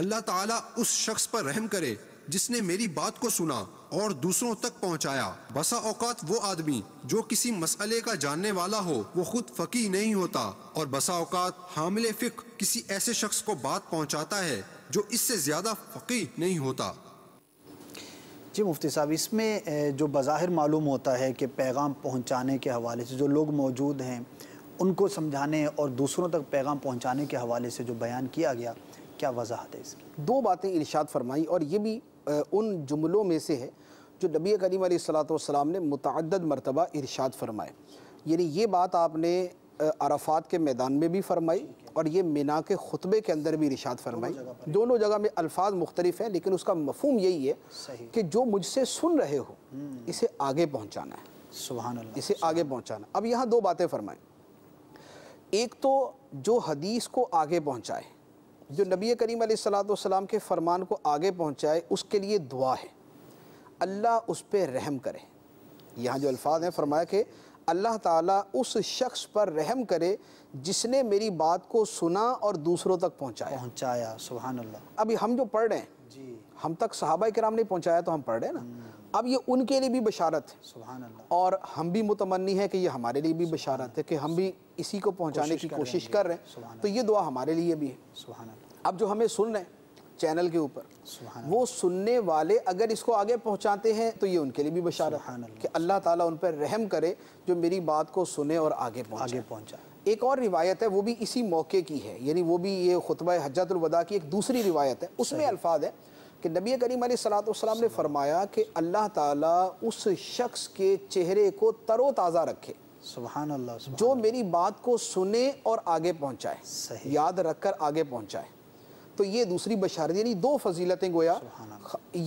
अल्लाह ताला उस शख्स पर रहम करे जिसने मेरी बात को सुना और दूसरों तक पहुंचाया। बसा औकात वो आदमी जो किसी मसले का जानने वाला हो वो खुद फ़की नहीं होता और बसा औकात हामिल फ़िक किसी ऐसे शख्स को बात पहुंचाता है जो इससे ज़्यादा फ़की नहीं होता जी मुफ्ती साहब इसमें जो बज़ाहिर मालूम होता है कि पैगाम पहुँचाने के हवाले से जो लोग मौजूद हैं उनको समझाने और दूसरों तक पैगाम पहुँचाने के हवाले से जो बयान किया गया क्या वजाहत है इसकी दो बातें इर्शाद फरमाई और ये भी उन जुमलों में से है जो नबी करीम सलाम ने मतद मरतबा इर्शाद फरमाए यानी ये बात आपने अराफात के मैदान में भी फरमाई और ये मिना के खुतबे के अंदर भी इर्शाद फरमाई दोनों जगह में अल्फाज मुख्तलिफ हैं लेकिन उसका मफहम यही है कि जो मुझसे सुन रहे हो हम्म। इसे आगे पहुँचाना है सुबह इसे आगे पहुँचाना अब यहाँ दो बातें फरमाएँ एक तो जो हदीस को आगे पहुँचाए जो नबी करीम सलाम के फ़रमान को आगे पहुँचाए उसके लिए दुआ है अल्लाह उस पर रहम करे यहाँ जो अल्फाज हैं फरमाया कि अल्लाह ताला उस शख्स पर रहम करे जिसने मेरी बात को सुना और दूसरों तक पहुँचाया पहुँचाया सुबहानल्ला अभी हम जो पढ़ रहे हैं जी हम तक सहाबा कराम नहीं पहुँचाया तो हम पढ़ रहे हैं ना हम्म। अब ये उनके लिए भी बशारत है और हम भी मुतमनी है कि ये हमारे लिए भी बशारत है कि हम भी इसी को पहुंचाने की कोशिश कर रहे हैं तो ये दुआ हमारे लिए भी है अब जो हमें सुन रहे हैं चैनल के ऊपर वो सुनने वाले अगर इसको आगे पहुंचाते हैं तो ये उनके लिए भी बशारत कि अल्लाह ताला उन पर रहम करे जो मेरी बात को सुने और आगे आगे पहुँचाए एक और रिवायत है वो भी इसी मौके की है यानी वो भी ये खुतबा हजतुलवदा की एक दूसरी रिवायत है उसमें अल्फाज है कि नबी करीम सलातम ने फरमाया कि अल्लाह ताला उस शख्स के चेहरे को तरोताज़ा रखे सुबहान अल्लाह जो मेरी बात को सुने और आगे पहुँचाए याद रख कर आगे पहुँचाए तो ये दूसरी बशारत यानी दो फजीलतें गोया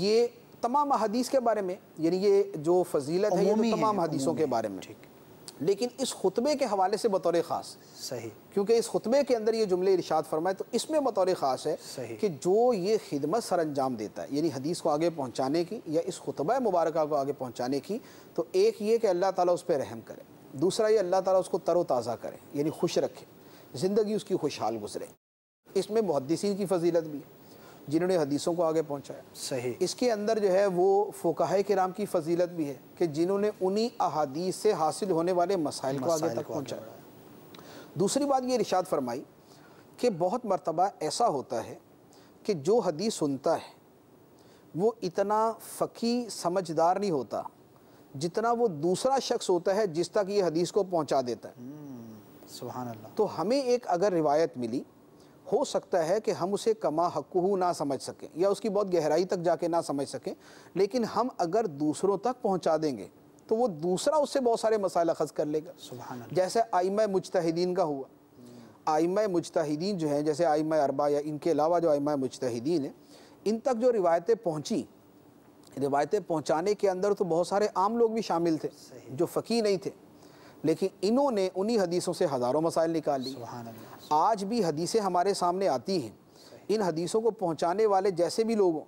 ये तमाम अदीस के बारे में यानी ये जो फजीलत है ये तो तमाम हदीसों के बारे में ठीक लेकिन इस खुतबे के हवाले से बतौर ख़ास सही क्योंकि इस खुतबे के अंदर ये जुमले इरशाद फरमाए तो इसमें बतौर ख़ास है सही कि जो ये खिदमत सर अंजाम देता है यानी हदीस को आगे पहुँचाने की या इस खुतबा मुबारक को आगे पहुँचाने की तो एक ये कि अल्लाह ताला उस पर रहम करे दूसरा ये अल्लाह ताला उसको तरोताज़ा करे यानी खुश रखे ज़िंदगी उसकी खुशहाल गुजरे इसमें मुहदसिन की फजीलत भी है जिन्होंने हदीसों को आगे पहुँचाया सही इसके अंदर जो है वो के कराम की फजीलत भी है कि जिन्होंने उन्हीं अहादीस से हासिल होने वाले मसाइल को आगे तक पहुँचाया दूसरी बात ये रिशात फरमाई कि बहुत मरतबा ऐसा होता है कि जो हदीस सुनता है वो इतना फ़की समझदार नहीं होता जितना वो दूसरा शख्स होता है जिस तक ये हदीस को पहुंचा देता है हम्म, सुबह तो हमें एक अगर रिवायत मिली हो सकता है कि हम उसे कमा हकू ना समझ सकें या उसकी बहुत गहराई तक जाके ना समझ सकें लेकिन हम अगर दूसरों तक पहुंचा देंगे तो वो दूसरा उससे बहुत सारे मसाइल अखज कर लेगा जैसे आईम मुजतहदीन का हुआ आईम मुजतहदीन जो हैं जैसे आईम अरबा या इनके अलावा जो आईम मुजतहदीन हैं इन तक जो रिवायतें पहुँची रिवायतें पहुँचाने के अंदर तो बहुत सारे आम लोग भी शामिल थे जो फ़कीह नहीं थे लेकिन इन्होंने उन्हीं हदीसों से हज़ारों मसाइल निकाल लिए आज भी हदीसें हमारे सामने आती हैं इन हदीसों को पहुँचाने वाले जैसे भी लोग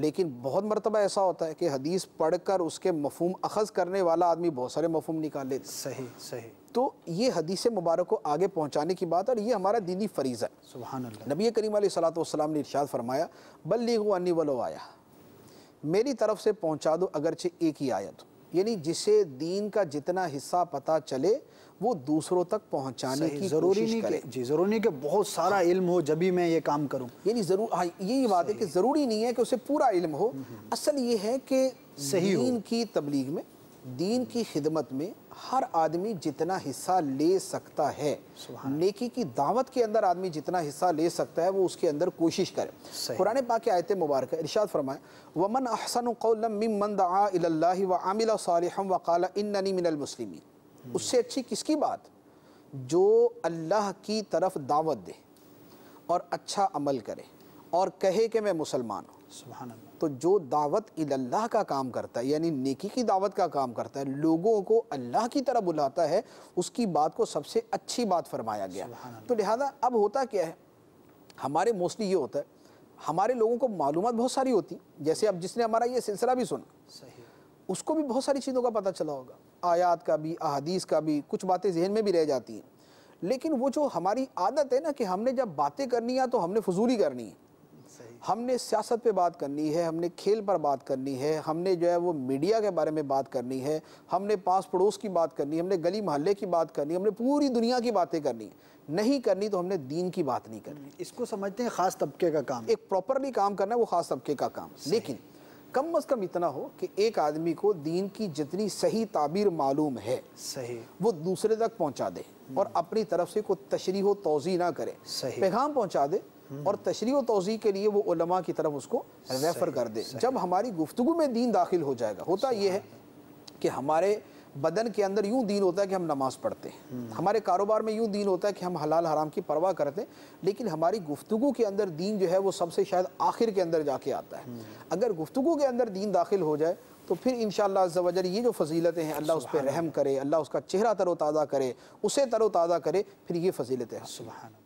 लेकिन बहुत मरतबा ऐसा होता है कि हदीस पढ़ कर उसके मफहम अखज़ करने वाला आदमी बहुत सारे मफहम निकाल लेते सही सही तो ये हदीस मुबारक को आगे पहुँचाने की बात और ये हमारा दीनी फरीज़ है सुबह नबी करीम सलाम ने इर्शाद फरमाया बल्ली वो अन्नी वलो आया मेरी तरफ से पहुँचा दो अगरचे एक ही आयत यानी जिसे दीन का जितना हिस्सा पता चले वो दूसरों तक पहुंचाने की जरूरी नहीं कि जी जरूरी नहीं कि बहुत सारा हाँ। इल्म हो जब भी मैं ये काम करूं यानी जरूर हाँ यही बात है कि ज़रूरी नहीं है कि उसे पूरा इल्म हो हम्म, हम्म। असल ये है कि सही दीन की तबलीग में दीन की खिदमत में हर आदमी जितना हिस्सा ले सकता है नेकी की दावत के अंदर आदमी जितना हिस्सा ले सकता है वो उसके अंदर कोशिश करे कुरान पाक आयत मुबारक इरशाद फरमाए वमन अहसन कौलमन दाला व इन्नी मिनल मुस्लिमीन हम्म। उससे अच्छी किसकी बात जो अल्लाह की तरफ दावत दे और अच्छा अमल करे और कहे कि मैं मुसलमान हूँ तो जो दावत इल्लाह का काम करता है यानी नेकी की दावत का काम करता है लोगों को अल्लाह की तरह बुलाता है उसकी बात को सबसे अच्छी बात फरमाया गया तो लिहाजा अब होता क्या है हमारे मोस्टली ये होता है हमारे लोगों को मालूम बहुत सारी होती जैसे अब जिसने हमारा ये सिलसिला भी सुना उसको भी बहुत सारी चीज़ों का पता चला होगा आयात का भी अहदीस का भी कुछ बातें जहन में भी रह जाती हैं लेकिन वो जो हमारी आदत है ना कि हमने जब बातें करनी है तो हमने फजूली करनी है हमने सियासत पे बात करनी है हमने खेल पर बात करनी है हमने जो है वो मीडिया के बारे में बात करनी है हमने पास पड़ोस की बात करनी हमने गली मोहल्ले की बात करनी हमने पूरी दुनिया की बातें करनी नहीं करनी तो हमने दीन की बात नहीं करनी हम्म, इसको समझते हैं ख़ास तबके का काम एक प्रॉपरली काम करना है वो ख़ास तबके का काम लेकिन कम अज़ कम इतना हो कि एक आदमी को दीन की जितनी सही ताबीर मालूम है सही वो दूसरे तक पहुंचा दे और हम्म। अपनी तरफ से कोई तशरी व तोज़ी ना करे पैगाम पहुंचा दे और तशरी तोज़ी के लिए वो उलमा की तरफ उसको रेफ़र कर दे जब हमारी गुफ्तु में दीन दाखिल हो जाएगा होता यह है कि हमारे बदन के अंदर यूँ दीन होता है कि हम नमाज़ पढ़ते हैं हम्म। हमारे कारोबार में यूँ दीन होता है कि हम हलाल हराम की परवाह करते हैं लेकिन हमारी गुफ्तु के अंदर दीन जो है वो सबसे शायद आखिर के अंदर जाके आता है हम्म। अगर गुफ्तु के अंदर दीन दाखिल हो जाए तो फिर इन शजर ये जो फजीलतें हैं अल्लाह उस पर रहम करे अल्लाह उसका चेहरा तरोताज़ा करे उसे तरोताज़ा करे फिर ये फजीलतें हैं सुबह